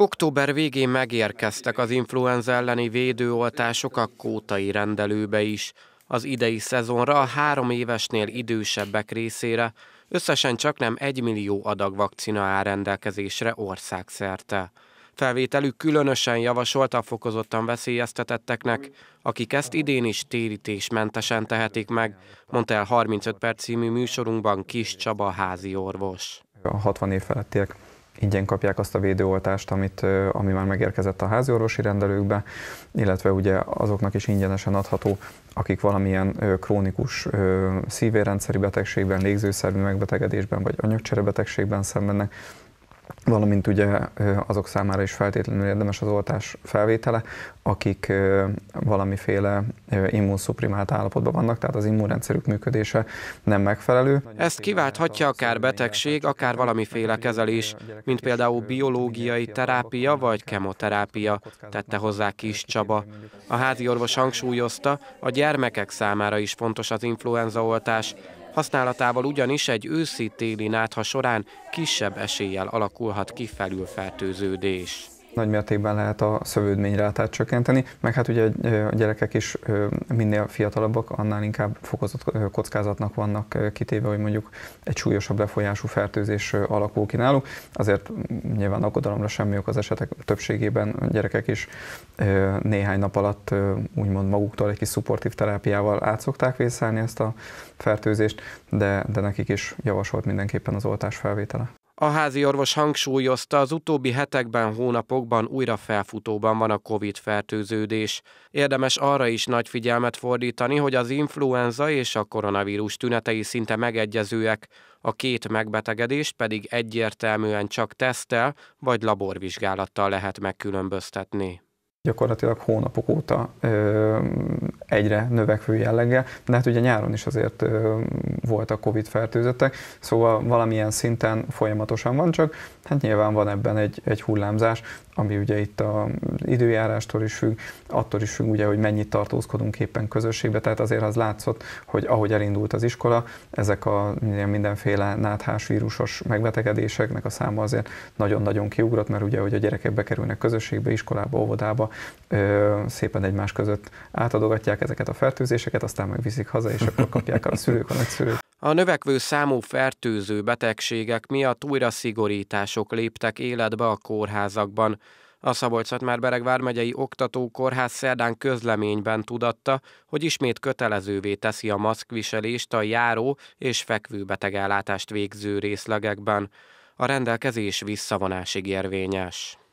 Október végén megérkeztek az influenza elleni védőoltások a kótai rendelőbe is. Az idei szezonra a három évesnél idősebbek részére összesen csak nem egy millió adag vakcina áll rendelkezésre országszerte. Felvételük különösen javasolt a fokozottan veszélyeztetetteknek, akik ezt idén is térítésmentesen tehetik meg, mondta el 35 perc című műsorunkban Kis Csaba házi orvos. A 60 év felettiek ingyen kapják azt a védőoltást, amit, ami már megérkezett a háziorvosi rendelőkbe, illetve ugye azoknak is ingyenesen adható, akik valamilyen krónikus szívérrendszeri betegségben, légzőszervi megbetegedésben vagy anyagcserebetegségben szenvednek, valamint ugye azok számára is feltétlenül érdemes az oltás felvétele, akik valamiféle immunszuprimált állapotban vannak, tehát az immunrendszerük működése nem megfelelő. Ezt kiválthatja akár betegség, akár valamiféle kezelés, mint például biológiai terápia vagy kemoterápia, tette hozzá Kis Csaba. A házi orvos hangsúlyozta, a gyermekek számára is fontos az influenzaoltás, Használatával ugyanis egy őszi-téli nátha során kisebb eséllyel alakulhat kifelülfertőződés. felülfertőződés nagy mértékben lehet a szövődményrátát csökkenteni, meg hát ugye a gyerekek is minél fiatalabbak, annál inkább fokozott kockázatnak vannak kitéve, hogy mondjuk egy súlyosabb lefolyású fertőzés alakul ki náluk. Azért nyilván aggodalomra semmi ok az esetek többségében a gyerekek is néhány nap alatt úgymond maguktól egy kis szupportív terápiával át szokták vészelni ezt a fertőzést, de, de nekik is javasolt mindenképpen az oltás felvétele. A házi orvos hangsúlyozta, az utóbbi hetekben, hónapokban újra felfutóban van a COVID-fertőződés. Érdemes arra is nagy figyelmet fordítani, hogy az influenza és a koronavírus tünetei szinte megegyezőek, a két megbetegedést pedig egyértelműen csak tesztel vagy laborvizsgálattal lehet megkülönböztetni. Gyakorlatilag hónapok óta ö, egyre növekvő jelleggel, de hát ugye nyáron is azért voltak Covid fertőzöttek, szóval valamilyen szinten folyamatosan van, csak hát nyilván van ebben egy, egy hullámzás, ami ugye itt az időjárástól is függ, attól is függ ugye, hogy mennyit tartózkodunk éppen közösségbe, tehát azért az látszott, hogy ahogy elindult az iskola, ezek a mindenféle náthás vírusos megbetegedéseknek a száma azért nagyon-nagyon kiugrott, mert ugye, hogy a gyerekek bekerülnek közösségbe, iskolába, óvodába, szépen egymás között átadogatják, kapják ezeket a fertőzéseket, aztán viszik haza, és akkor kapják a szülők, a nagyszülők. A növekvő számú fertőző betegségek miatt újra szigorítások léptek életbe a kórházakban. A szabolcs már bereg vármegyei kórház szerdán közleményben tudatta, hogy ismét kötelezővé teszi a maszkviselést a járó és fekvő betegellátást végző részlegekben. A rendelkezés visszavonásig érvényes.